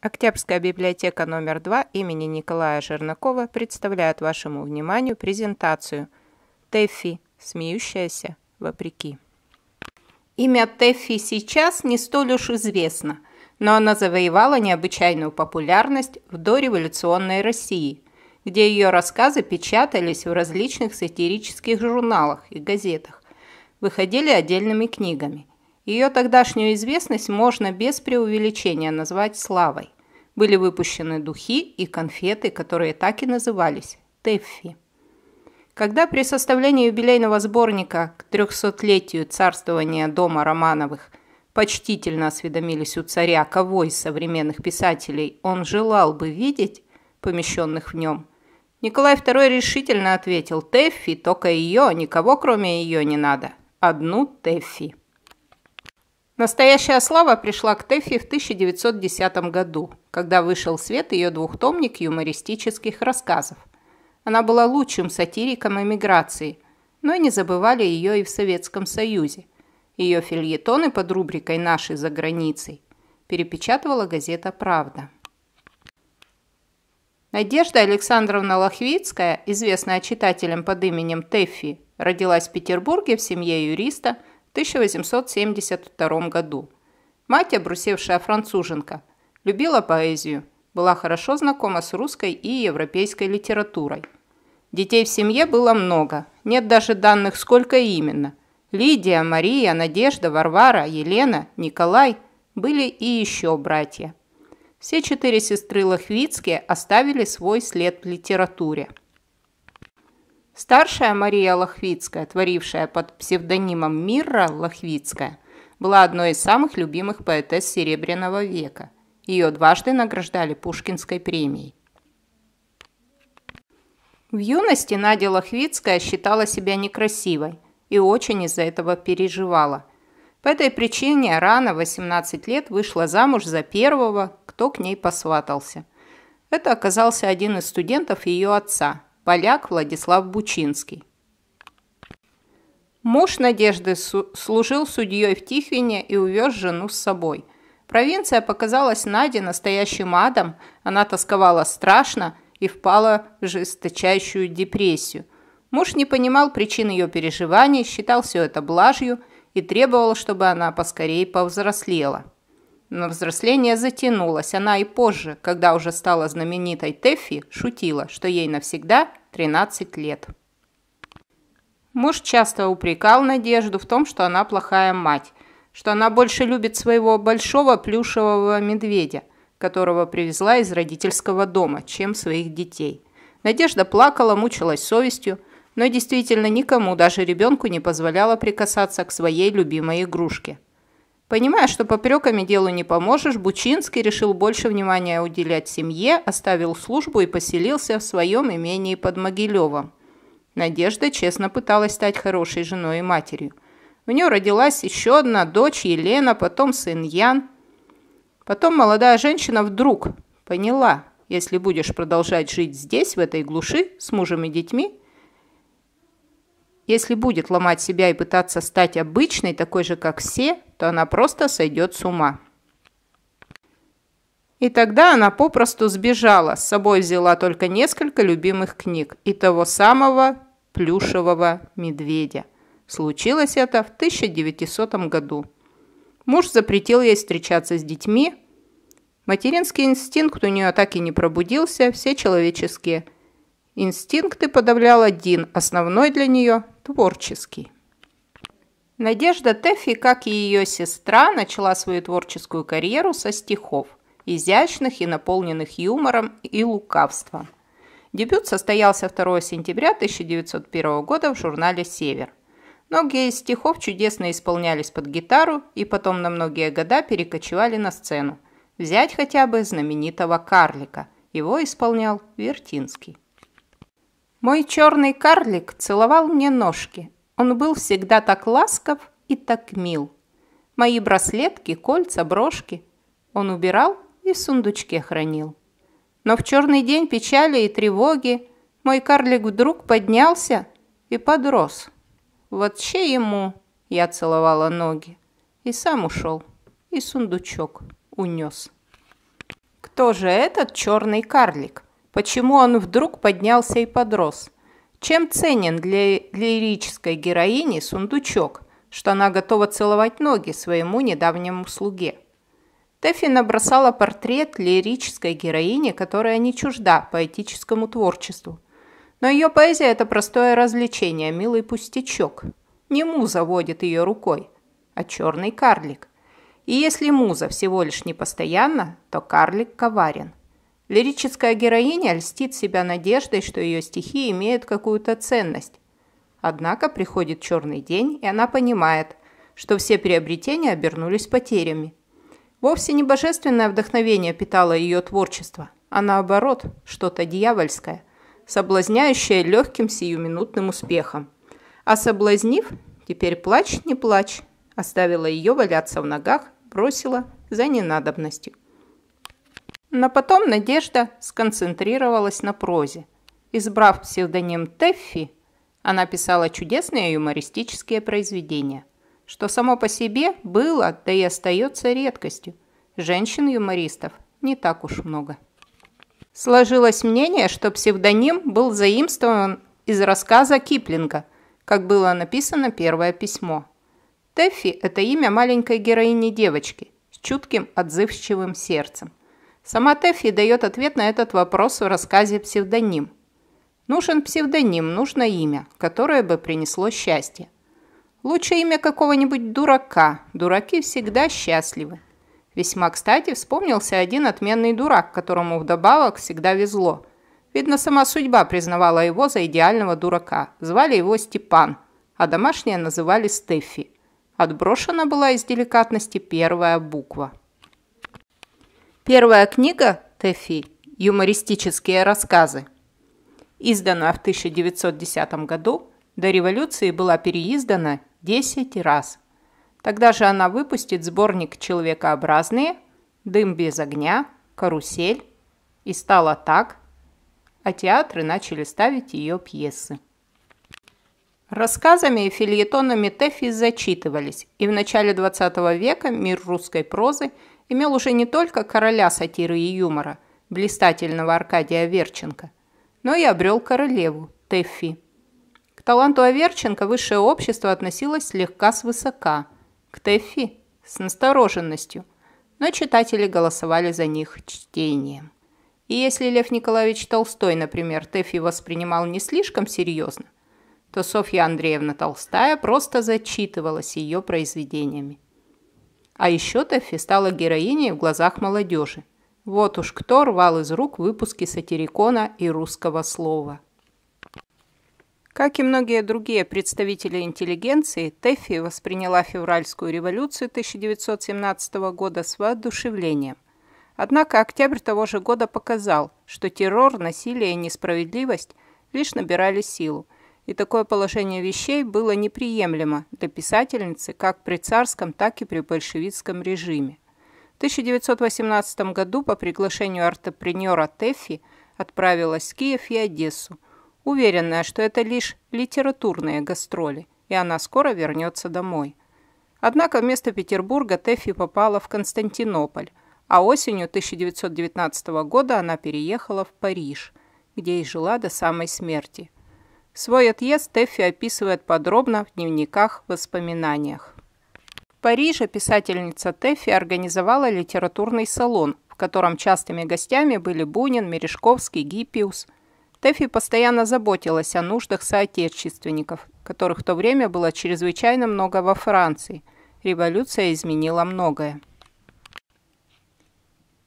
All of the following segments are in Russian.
Октябрьская библиотека номер 2 имени Николая Жернакова представляет вашему вниманию презентацию «Тэффи. Смеющаяся вопреки». Имя Тэффи сейчас не столь уж известно, но она завоевала необычайную популярность в дореволюционной России, где ее рассказы печатались в различных сатирических журналах и газетах, выходили отдельными книгами – ее тогдашнюю известность можно без преувеличения назвать славой. Были выпущены духи и конфеты, которые так и назывались – Теффи. Когда при составлении юбилейного сборника к 300-летию царствования дома Романовых почтительно осведомились у царя, кого из современных писателей он желал бы видеть, помещенных в нем – Николай II решительно ответил «Теффи, только ее, никого кроме ее не надо. Одну Теффи». Настоящая слава пришла к Тэффи в 1910 году, когда вышел в свет ее двухтомник юмористических рассказов. Она была лучшим сатириком эмиграции, но и не забывали ее и в Советском Союзе. Ее фильетоны под рубрикой «Наши за границей» перепечатывала газета «Правда». Надежда Александровна Лохвицкая, известная читателям под именем Тэффи, родилась в Петербурге в семье юриста – 1872 году. Мать, обрусевшая француженка, любила поэзию, была хорошо знакома с русской и европейской литературой. Детей в семье было много, нет даже данных, сколько именно. Лидия, Мария, Надежда, Варвара, Елена, Николай были и еще братья. Все четыре сестры Лохвицкие оставили свой след в литературе – Старшая Мария Лохвицкая, творившая под псевдонимом Мирра Лохвицкая, была одной из самых любимых поэтесс Серебряного века. Ее дважды награждали Пушкинской премией. В юности Надя Лохвицкая считала себя некрасивой и очень из-за этого переживала. По этой причине рано, 18 лет, вышла замуж за первого, кто к ней посватался. Это оказался один из студентов ее отца – поляк Владислав Бучинский. Муж Надежды служил судьей в Тихвине и увез жену с собой. Провинция показалась Наде настоящим адом, она тосковала страшно и впала в жесточайшую депрессию. Муж не понимал причин ее переживаний, считал все это блажью и требовал, чтобы она поскорее повзрослела. Но взросление затянулось. Она и позже, когда уже стала знаменитой Тэффи, шутила, что ей навсегда 13 лет. Муж часто упрекал Надежду в том, что она плохая мать, что она больше любит своего большого плюшевого медведя, которого привезла из родительского дома, чем своих детей. Надежда плакала, мучилась совестью, но действительно никому, даже ребенку, не позволяла прикасаться к своей любимой игрушке – Понимая, что попреками делу не поможешь, Бучинский решил больше внимания уделять семье, оставил службу и поселился в своем имении под Могилевом. Надежда честно пыталась стать хорошей женой и матерью. У нее родилась еще одна дочь Елена, потом сын Ян. Потом молодая женщина вдруг поняла, если будешь продолжать жить здесь, в этой глуши, с мужем и детьми – если будет ломать себя и пытаться стать обычной, такой же, как все, то она просто сойдет с ума. И тогда она попросту сбежала, с собой взяла только несколько любимых книг и того самого плюшевого медведя. Случилось это в 1900 году. Муж запретил ей встречаться с детьми. Материнский инстинкт у нее так и не пробудился, все человеческие. Инстинкты подавлял один, основной для нее Творческий. Надежда Тэффи, как и ее сестра, начала свою творческую карьеру со стихов, изящных и наполненных юмором и лукавством. Дебют состоялся 2 сентября 1901 года в журнале «Север». Многие из стихов чудесно исполнялись под гитару и потом на многие года перекочевали на сцену. Взять хотя бы знаменитого «Карлика». Его исполнял Вертинский. Мой черный карлик целовал мне ножки. Он был всегда так ласков и так мил. Мои браслетки, кольца, брошки он убирал и в сундучке хранил. Но в черный день печали и тревоги мой карлик вдруг поднялся и подрос. Вот че ему я целовала ноги. И сам ушел, и сундучок унес. Кто же этот черный карлик? Почему он вдруг поднялся и подрос? Чем ценен для лирической героини сундучок, что она готова целовать ноги своему недавнему слуге? Тэффи набросала портрет лирической героини, которая не чужда поэтическому творчеству. Но ее поэзия – это простое развлечение, милый пустячок. Не муза водит ее рукой, а черный карлик. И если муза всего лишь непостоянна, то карлик коварен. Лирическая героиня льстит себя надеждой, что ее стихи имеют какую-то ценность. Однако приходит черный день, и она понимает, что все приобретения обернулись потерями. Вовсе не божественное вдохновение питало ее творчество, а наоборот, что-то дьявольское, соблазняющее легким сиюминутным успехом. А соблазнив, теперь плачь, не плачь, оставила ее валяться в ногах, бросила за ненадобностью. Но потом Надежда сконцентрировалась на прозе. Избрав псевдоним Теффи, она писала чудесные юмористические произведения, что само по себе было, да и остается редкостью. Женщин-юмористов не так уж много. Сложилось мнение, что псевдоним был заимствован из рассказа Киплинга, как было написано первое письмо. Теффи – это имя маленькой героини девочки с чутким отзывчивым сердцем. Сама Тэффи дает ответ на этот вопрос в рассказе «Псевдоним». Нужен псевдоним, нужно имя, которое бы принесло счастье. Лучше имя какого-нибудь дурака. Дураки всегда счастливы. Весьма кстати вспомнился один отменный дурак, которому вдобавок всегда везло. Видно, сама судьба признавала его за идеального дурака. Звали его Степан, а домашние называли Стефи. Отброшена была из деликатности первая буква. Первая книга Тэфи «Юмористические рассказы» Изданная в 1910 году, до революции была переиздана 10 раз. Тогда же она выпустит сборник «Человекообразные», «Дым без огня», «Карусель» и стала так, а театры начали ставить ее пьесы. Рассказами и фильетонами Тэфи зачитывались, и в начале XX века мир русской прозы имел уже не только короля сатиры и юмора, блистательного Аркадия Верченко, но и обрел королеву Тэфи. К таланту Аверченко высшее общество относилось слегка свысока, к Тэфи – с настороженностью, но читатели голосовали за них чтением. И если Лев Николаевич Толстой, например, Тэфи воспринимал не слишком серьезно, то Софья Андреевна Толстая просто зачитывалась ее произведениями. А еще Тэффи стала героиней в глазах молодежи. Вот уж кто рвал из рук выпуски сатирикона и русского слова. Как и многие другие представители интеллигенции, Тэффи восприняла февральскую революцию 1917 года с воодушевлением. Однако октябрь того же года показал, что террор, насилие и несправедливость лишь набирали силу – и такое положение вещей было неприемлемо для писательницы как при царском, так и при большевистском режиме. В 1918 году по приглашению артопренера Тэффи отправилась в Киев и Одессу, уверенная, что это лишь литературные гастроли, и она скоро вернется домой. Однако вместо Петербурга Тэффи попала в Константинополь, а осенью 1919 года она переехала в Париж, где и жила до самой смерти – Свой отъезд Тэффи описывает подробно в дневниках-воспоминаниях. В Париже писательница Тэффи организовала литературный салон, в котором частыми гостями были Бунин, Мережковский, Гиппиус. Тэффи постоянно заботилась о нуждах соотечественников, которых в то время было чрезвычайно много во Франции. Революция изменила многое.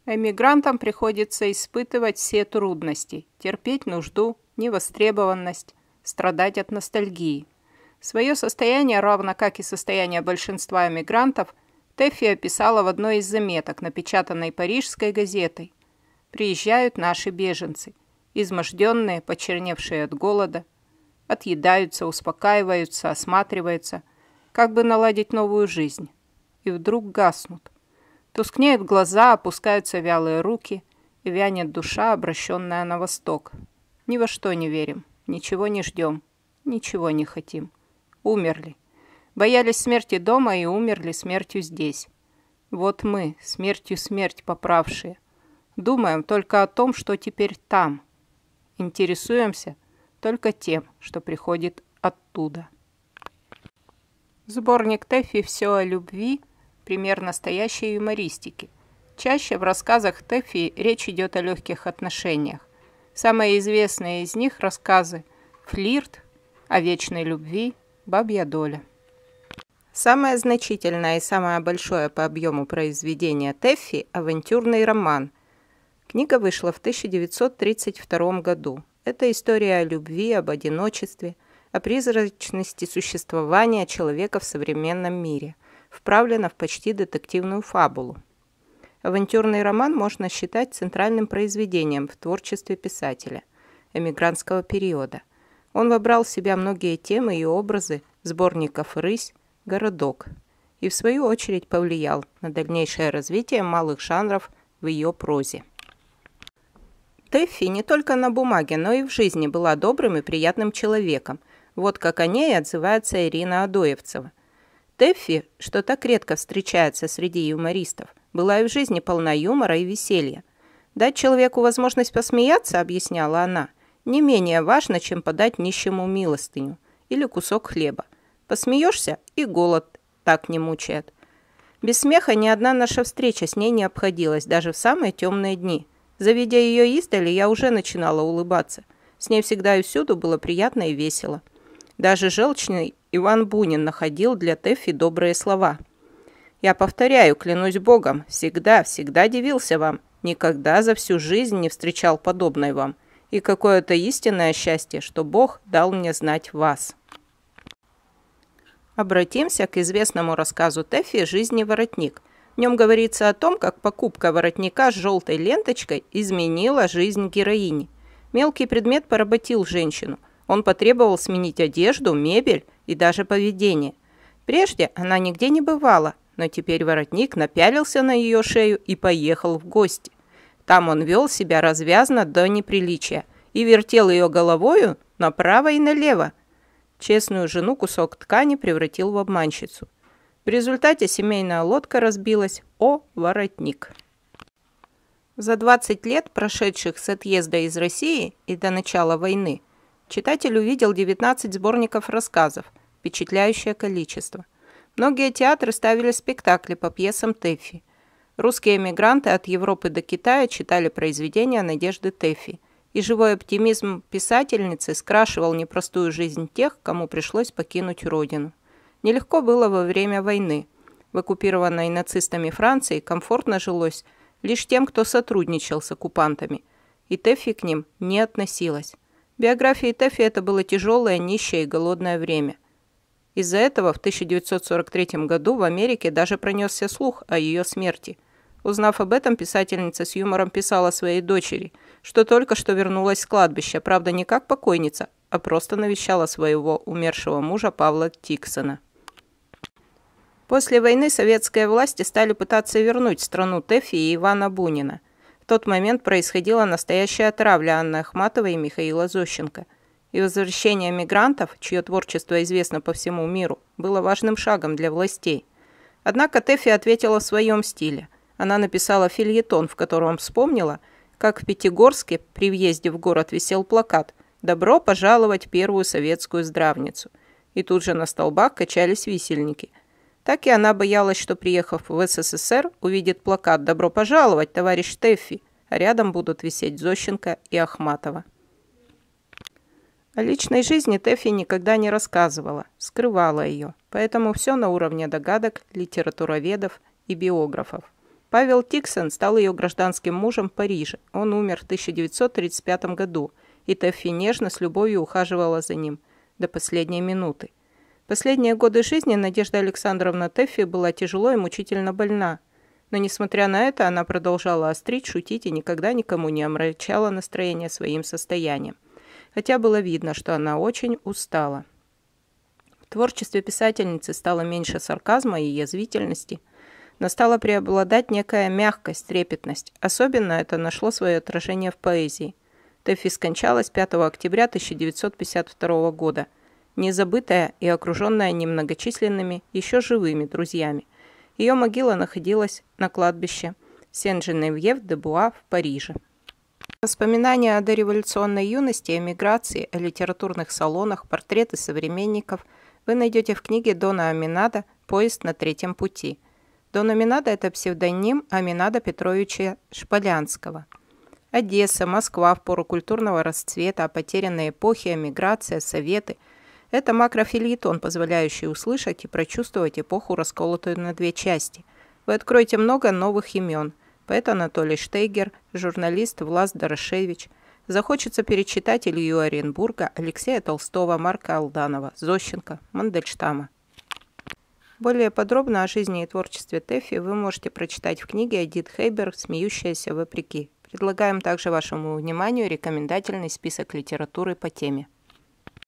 Эмигрантам приходится испытывать все трудности, терпеть нужду, невостребованность, страдать от ностальгии. Свое состояние, равно как и состояние большинства эмигрантов, Тэффи описала в одной из заметок, напечатанной парижской газетой. «Приезжают наши беженцы, изможденные, почерневшие от голода, отъедаются, успокаиваются, осматриваются, как бы наладить новую жизнь. И вдруг гаснут. Тускнеют глаза, опускаются вялые руки, и вянет душа, обращенная на восток. Ни во что не верим. Ничего не ждем, ничего не хотим. Умерли. Боялись смерти дома и умерли смертью здесь. Вот мы, смертью смерть поправшие. Думаем только о том, что теперь там. Интересуемся только тем, что приходит оттуда. Сборник Тэффи «Все о любви» – пример настоящей юмористики. Чаще в рассказах Тэффи речь идет о легких отношениях. Самые известные из них рассказы «Флирт», «О вечной любви», «Бабья доля». Самое значительное и самое большое по объему произведение Тэффи – авантюрный роман. Книга вышла в 1932 году. Это история о любви, об одиночестве, о призрачности существования человека в современном мире, вправлена в почти детективную фабулу. Авантюрный роман можно считать центральным произведением в творчестве писателя эмигрантского периода. Он вобрал в себя многие темы и образы сборников «Рысь», «Городок» и в свою очередь повлиял на дальнейшее развитие малых жанров в ее прозе. Тэффи не только на бумаге, но и в жизни была добрым и приятным человеком. Вот как о ней отзывается Ирина Адоевцева. Тэффи, что так редко встречается среди юмористов – была и в жизни полна юмора и веселья. Дать человеку возможность посмеяться, объясняла она, не менее важно, чем подать нищему милостыню или кусок хлеба. Посмеешься, и голод так не мучает. Без смеха ни одна наша встреча с ней не обходилась, даже в самые темные дни. Заведя ее издали, я уже начинала улыбаться. С ней всегда и всюду было приятно и весело. Даже желчный Иван Бунин находил для Тэффи добрые слова – я повторяю, клянусь Богом, всегда, всегда дивился вам. Никогда за всю жизнь не встречал подобной вам. И какое-то истинное счастье, что Бог дал мне знать вас. Обратимся к известному рассказу Тэффи «Жизни воротник». В нем говорится о том, как покупка воротника с желтой ленточкой изменила жизнь героини. Мелкий предмет поработил женщину. Он потребовал сменить одежду, мебель и даже поведение. Прежде она нигде не бывала, но теперь воротник напялился на ее шею и поехал в гости. Там он вел себя развязно до неприличия и вертел ее головою направо и налево. Честную жену кусок ткани превратил в обманщицу. В результате семейная лодка разбилась о воротник. За 20 лет, прошедших с отъезда из России и до начала войны, читатель увидел 19 сборников рассказов, впечатляющее количество – Многие театры ставили спектакли по пьесам Тэффи. Русские эмигранты от Европы до Китая читали произведения Надежды Тэффи, и живой оптимизм писательницы скрашивал непростую жизнь тех, кому пришлось покинуть родину. Нелегко было во время войны. В оккупированной нацистами Франции комфортно жилось лишь тем, кто сотрудничал с оккупантами, и Тэффи к ним не относилась. В биографии Тэффи это было тяжелое, нищее и голодное время. Из-за этого в 1943 году в Америке даже пронесся слух о ее смерти. Узнав об этом, писательница с юмором писала своей дочери, что только что вернулась с кладбища, правда не как покойница, а просто навещала своего умершего мужа Павла Тиксона. После войны советские власти стали пытаться вернуть страну Тэфи и Ивана Бунина. В тот момент происходила настоящая травля Анны Ахматовой и Михаила Зощенко – и возвращение мигрантов, чье творчество известно по всему миру, было важным шагом для властей. Однако Тэффи ответила в своем стиле. Она написала фильетон, в котором вспомнила, как в Пятигорске при въезде в город висел плакат «Добро пожаловать первую советскую здравницу». И тут же на столбах качались висельники. Так и она боялась, что, приехав в СССР, увидит плакат «Добро пожаловать, товарищ Тэффи», а рядом будут висеть Зощенко и Ахматова. О личной жизни Тэффи никогда не рассказывала, скрывала ее, поэтому все на уровне догадок, литературоведов и биографов. Павел Тиксон стал ее гражданским мужем в Париже. Он умер в 1935 году, и Тэффи нежно с любовью ухаживала за ним до последней минуты. Последние годы жизни Надежда Александровна Тэффи была тяжело и мучительно больна. Но, несмотря на это, она продолжала острить, шутить и никогда никому не омрачала настроение своим состоянием – хотя было видно, что она очень устала. В творчестве писательницы стало меньше сарказма и язвительности, но стала преобладать некая мягкость, трепетность. Особенно это нашло свое отражение в поэзии. Тэффи скончалась 5 октября 1952 года, незабытая и окруженная немногочисленными, еще живыми друзьями. Ее могила находилась на кладбище Сен-Женевьев-де-Буа в Париже. Воспоминания о дореволюционной юности, эмиграции, о литературных салонах, портреты современников вы найдете в книге Дона Аминада «Поезд на третьем пути». Дон Аминада – это псевдоним Аминада Петровича Шполянского. Одесса, Москва в пору культурного расцвета, о потерянной эпохе, эмиграция, советы – это макрофилетон, позволяющий услышать и прочувствовать эпоху, расколотую на две части. Вы откроете много новых имен поэт Анатолий Штейгер, журналист Влас Дорошевич. Захочется перечитать Илью Оренбурга, Алексея Толстого, Марка Алданова, Зощенко, Мандельштама. Более подробно о жизни и творчестве Тэффи вы можете прочитать в книге Эдит Хейберг «Смеющаяся вопреки». Предлагаем также вашему вниманию рекомендательный список литературы по теме.